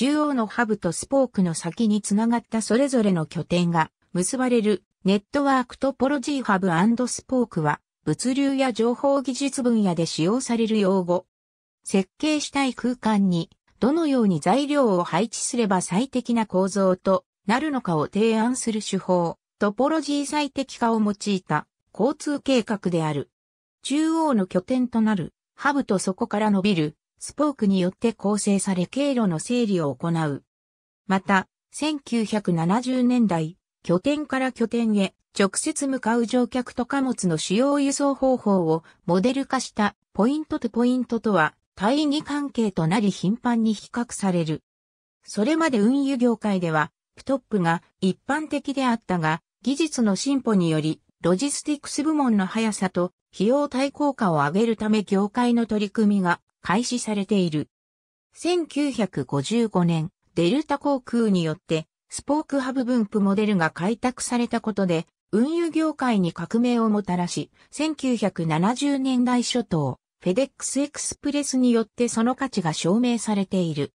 中央のハブとスポークの先につながったそれぞれの拠点が結ばれるネットワークトポロジーハブスポークは物流や情報技術分野で使用される用語。設計したい空間にどのように材料を配置すれば最適な構造となるのかを提案する手法、トポロジー最適化を用いた交通計画である。中央の拠点となるハブとそこから伸びるスポークによって構成され経路の整理を行う。また、1970年代、拠点から拠点へ直接向かう乗客と貨物の主要輸送方法をモデル化したポイントとポイントとは対義関係となり頻繁に比較される。それまで運輸業界ではプトップが一般的であったが技術の進歩によりロジスティックス部門の速さと費用対効果を上げるため業界の取り組みが開始されている。1955年、デルタ航空によって、スポークハブ分布モデルが開拓されたことで、運輸業界に革命をもたらし、1970年代初頭、フェデックスエクスプレスによってその価値が証明されている。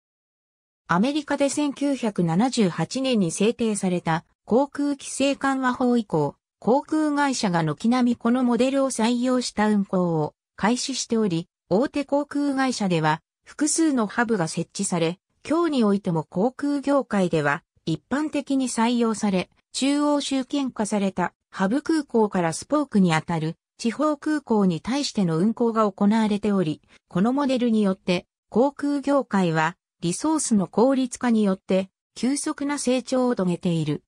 アメリカで1978年に制定された航空規制緩和法以降、航空会社が軒並みこのモデルを採用した運航を開始しており、大手航空会社では複数のハブが設置され、今日においても航空業界では一般的に採用され、中央集権化されたハブ空港からスポークにあたる地方空港に対しての運航が行われており、このモデルによって航空業界はリソースの効率化によって急速な成長を遂げている。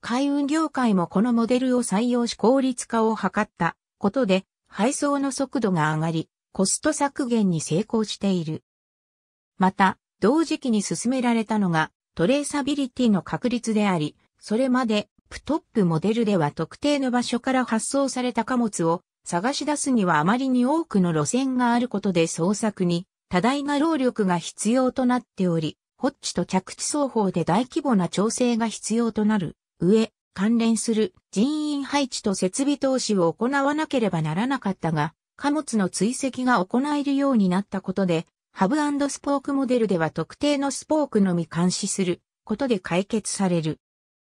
海運業界もこのモデルを採用し効率化を図ったことで配送の速度が上がり、コスト削減に成功している。また、同時期に進められたのが、トレーサビリティの確立であり、それまで、プトップモデルでは特定の場所から発送された貨物を探し出すにはあまりに多くの路線があることで捜索に多大な労力が必要となっており、ホッチと着地双方で大規模な調整が必要となる上、関連する人員配置と設備投資を行わなければならなかったが、貨物の追跡が行えるようになったことで、ハブスポークモデルでは特定のスポークのみ監視することで解決される。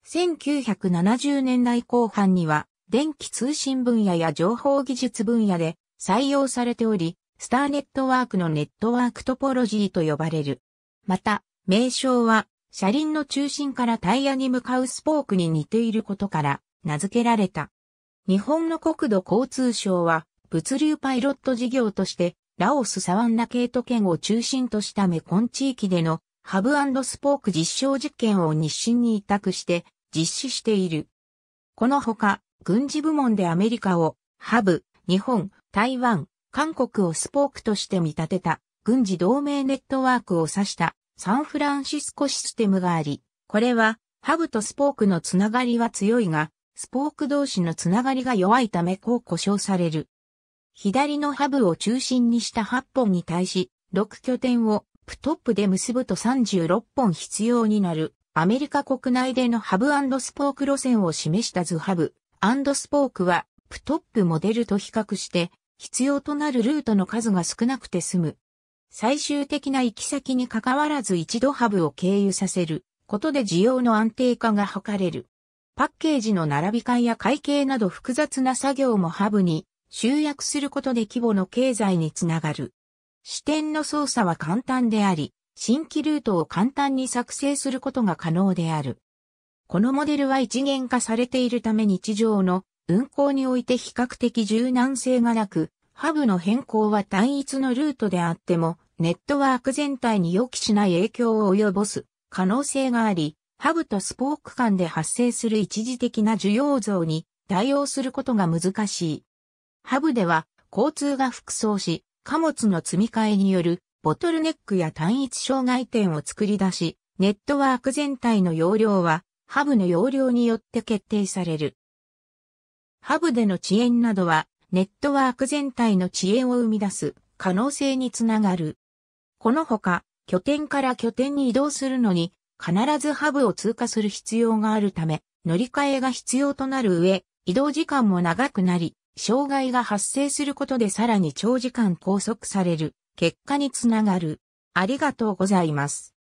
1970年代後半には、電気通信分野や情報技術分野で採用されており、スターネットワークのネットワークトポロジーと呼ばれる。また、名称は、車輪の中心からタイヤに向かうスポークに似ていることから名付けられた。日本の国土交通省は、物流パイロット事業として、ラオスサワンナケート県を中心としたメコン地域でのハブスポーク実証実験を日清に委託して実施している。このほか、軍事部門でアメリカをハブ、日本、台湾、韓国をスポークとして見立てた軍事同盟ネットワークを指したサンフランシスコシステムがあり、これはハブとスポークのつながりは強いが、スポーク同士のつながりが弱いためこう故障される。左のハブを中心にした8本に対し、6拠点をプトップで結ぶと36本必要になる、アメリカ国内でのハブスポーク路線を示した図ハブスポークは、プトップモデルと比較して、必要となるルートの数が少なくて済む。最終的な行き先に関わらず一度ハブを経由させることで需要の安定化が図れる。パッケージの並び替えや会計など複雑な作業もハブに集約することで規模の経済につながる。視点の操作は簡単であり、新規ルートを簡単に作成することが可能である。このモデルは一元化されているため日常の運行において比較的柔軟性がなく、ハブの変更は単一のルートであっても、ネットワーク全体に予期しない影響を及ぼす可能性があり、ハブとスポーク間で発生する一時的な需要増に対応することが難しい。ハブでは交通が複層し、貨物の積み替えによるボトルネックや単一障害点を作り出し、ネットワーク全体の容量はハブの容量によって決定される。ハブでの遅延などはネットワーク全体の遅延を生み出す可能性につながる。このほか、拠点から拠点に移動するのに必ずハブを通過する必要があるため、乗り換えが必要となる上、移動時間も長くなり、障害が発生することでさらに長時間拘束される結果につながる。ありがとうございます。